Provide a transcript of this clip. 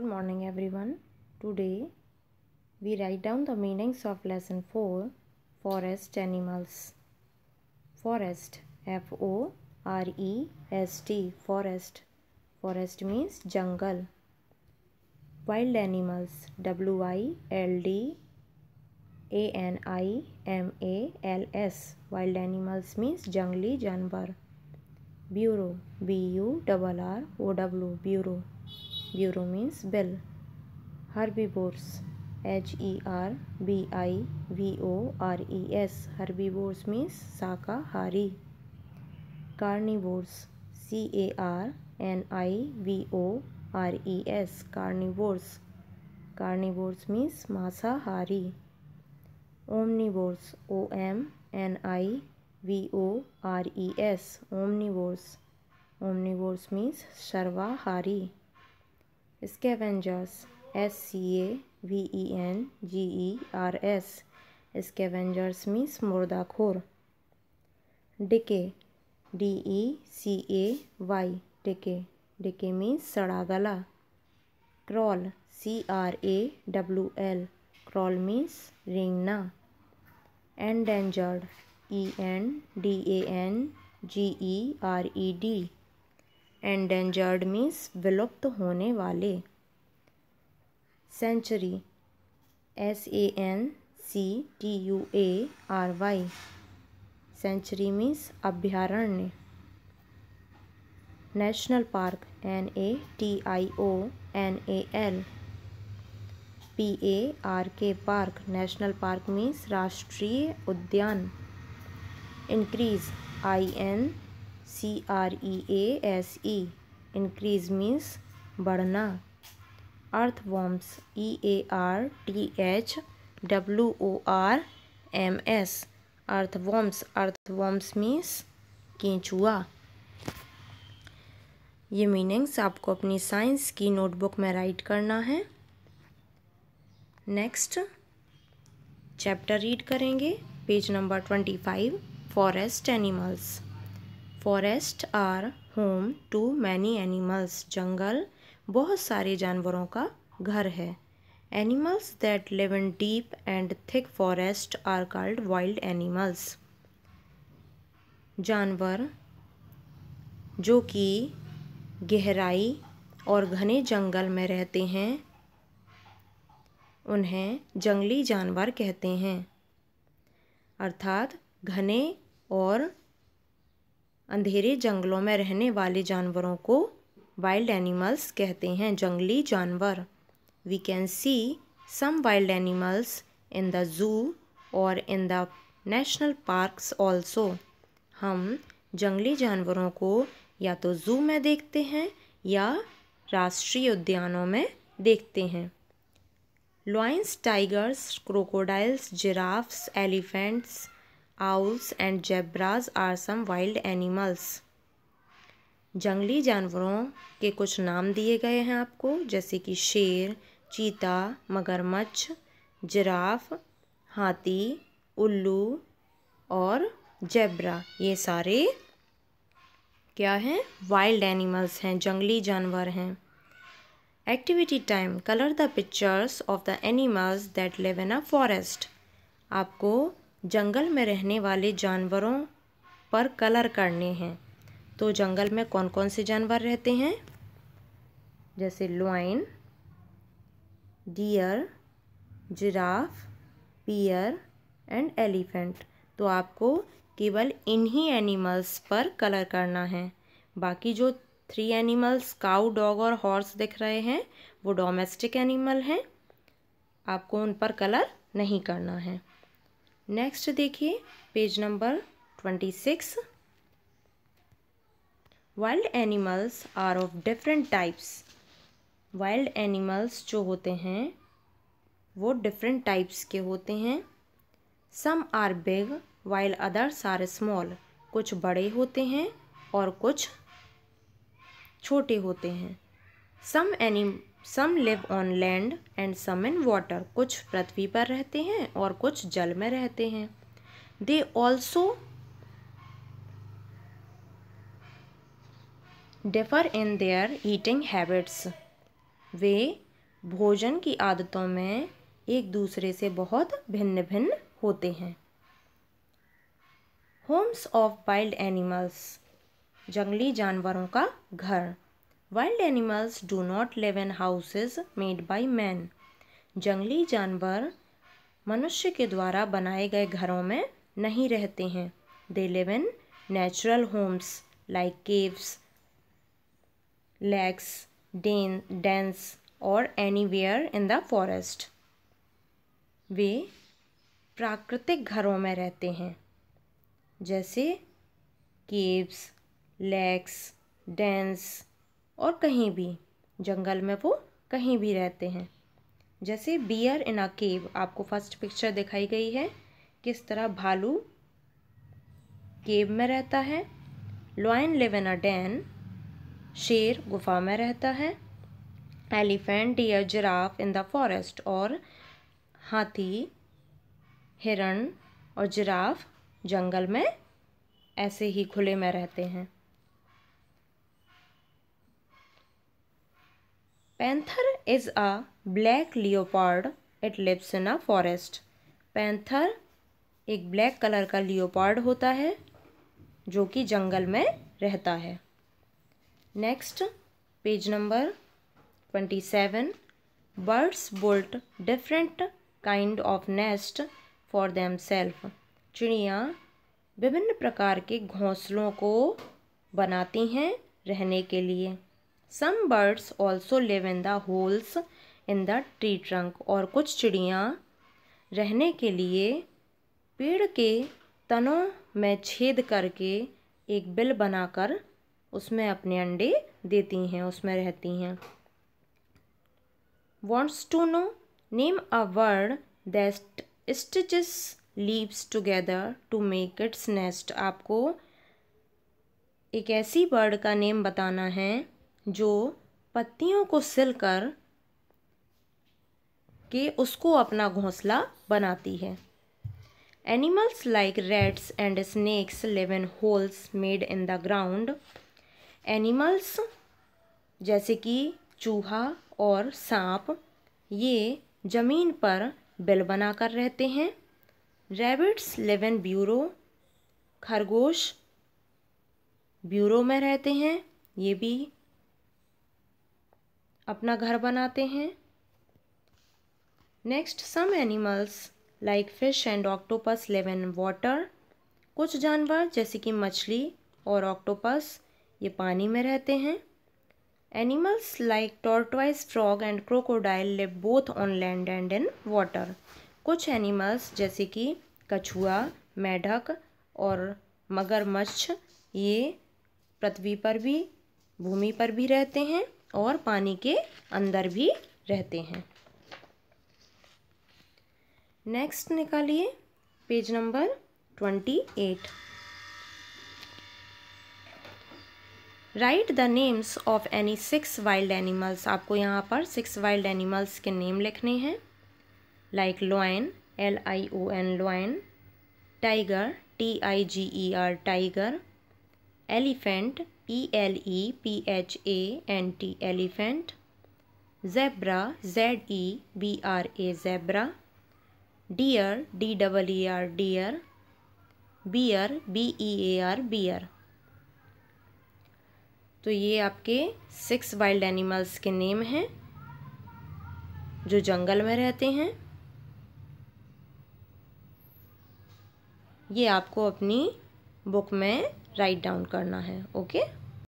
Good morning everyone. Today we write down the meanings of lesson 4 forest animals. Forest F O R E S T forest. Forest means jungle. Wild animals W I L D A N I M A L S. Wild animals means jungli janwar. Bureau B U R R O W Bureau burrow means बेल herbivores H E R B I V O R E S herbivores means शाकाहारी carnivores C A R N I V O R E S carnivores carnivores means मांसाहारी omnivores O M N I V O R E S omnivores omnivores means सर्वाहारी scavengers S C A V E N G E R S scavengers means मुर्दाखोर decay D E C A Y decay decay means सड़ा गला crawl C R A W L crawl means रेंगना endangered E e N D A N G E e R E e D endangered means विलुप्त होने वाले sanctuary S A N C T U A R Y sanctuary means अभ्यारण्य national park N A T I O N A L P A R K park national park means राष्ट्रीय उद्यान increase I N C R E A S E increase means बढ़ना earthworms E A R T H W O R M S earthworms earthworms means केंचुआ ये meanings आपको अपनी science की notebook में write करना है नेक्स्ट चैप्टर रीड करेंगे page number twenty five forest animals forest are home to many animals जंगल बहुत सारे जानवरों का घर है animals that live in deep and thick forest are called wild animals जानवर जो कि गहराई और घने जंगल में रहते हैं उन्हें जंगली जानवर कहते हैं अर्थात घने और अंधेरे जंगलों में रहने वाले जानवरों को वाइल्ड एनिमल्स कहते हैं जंगली जानवर we can see some wild animals in the zoo और in the national parks also हम जंगली जानवरों को या तो ज़ू में देखते हैं या राष्ट्रीय उद्यानों में देखते हैं lions tigers crocodiles giraffes elephants owls and zebras are some wild animals जंगली जानवरों के कुछ नाम दिए गए हैं आपको जैसे कि शेर चीता मगरमच्छ जिराफ हाथी उल्लू और जेब्रा ये सारे क्या हैं वाइल्ड एनिमल्स हैं जंगली जानवर हैं activity time colour the pictures of the animals that live in a forest आपको जंगल में रहने वाले जानवरों पर कलर करने हैं तो जंगल में कौन कौन से जानवर रहते हैं जैसे lion deer giraffe bear and elephant तो आपको केवल इन्हीं एनिमल्स पर कलर करना है बाकी जो थ्री एनिमल्स काउ डॉग और हॉर्स दिख रहे हैं वो डोमेस्टिक एनिमल हैं आपको उन पर कलर नहीं करना है नेक्स्ट देखिए page number twenty six wild animals are of different types wild animals जो होते हैं वो डिफरेंट टाइप्स के होते हैं some are big while others are small कुछ बड़े होते हैं और कुछ छोटे होते हैं some animal some live on land and some in water कुछ पृथ्वी पर रहते हैं और कुछ जल में रहते हैं they also differ in their eating habits वे भोजन की आदतों में एक दूसरे से बहुत भिन्न भिन्न होते हैं होम्स ऑफ वाइल्ड एनिमल्स जंगली जानवरों का घर wild animals do not live in houses made by man जंगली जानवर मनुष्य के द्वारा बनाए गए घरों में नहीं रहते हैं they live in natural homes like caves lakes den dens और anywhere in the forest वे प्राकृतिक घरों में रहते हैं जैसे केव्स लेक्स डेंस और कहीं भी जंगल में वो कहीं भी रहते हैं जैसे बियर इन अ केव आपको फर्स्ट पिक्चर दिखाई गई है किस तरह भालू केव में रहता है lion live in a den शेर गुफा में रहता है elephant deer giraffe in the forest और हाथी हिरण और जिराफ जंगल में ऐसे ही खुले में रहते हैं panther is a black leopard it lives in a forest panther एक ब्लैक कलर का लियोपार्ड होता है जो कि जंगल में रहता है next page number twenty seven birds built different kind of nest for them self चिड़िया विभिन्न प्रकार के घोंसलों को बनाती हैं रहने के लिए some birds also live in the holes in the tree trunk और कुछ चिड़ियाँ रहने के लिए पेड़ के तनों में छेद करके एक बिल बनाकर उसमें अपने अंडे देती हैं उसमें रहती हैं wants to know name a word that stitches leaves together to make its nest आपको एक ऐसी वर्ड का नेम बताना है जो पत्तियों को सिलकर के उसको अपना घोंसला बनाती है animals like rats and snakes live in holes made in the ground animals जैसे कि चूहा और सांप ये ज़मीन पर बिल बनाकर रहते हैं रैबिट्स लिव इन ब्यूरो खरगोश ब्यूरो में रहते हैं ये भी अपना घर बनाते हैं next some animals like fish and octopus live in water कुछ जानवर जैसे कि मछली और ऑक्टोपस ये पानी में रहते हैं animals like tortoise frog and crocodile live both on land and in water कुछ एनिमल्स जैसे कि कछुआ मेढक और मगरमच्छ ये पृथ्वी पर भी भूमि पर भी रहते हैं और पानी के अंदर भी रहते हैं नेक्स्ट निकालिए page number twenty eight write the names of any six wild animals आपको यहाँ पर सिक्स वाइल्ड एनिमल्स के नेम लिखने हैं like lion L I O N lion tiger T I G E R tiger elephant E L E P H A N T elephant zebra Z E B R A zebra deer D W E R deer bear B E A R bear तो ये आपके six wild animals के name हैं जो जंगल में रहते हैं ये आपको अपनी बुक में राइट डाउन करना है ओके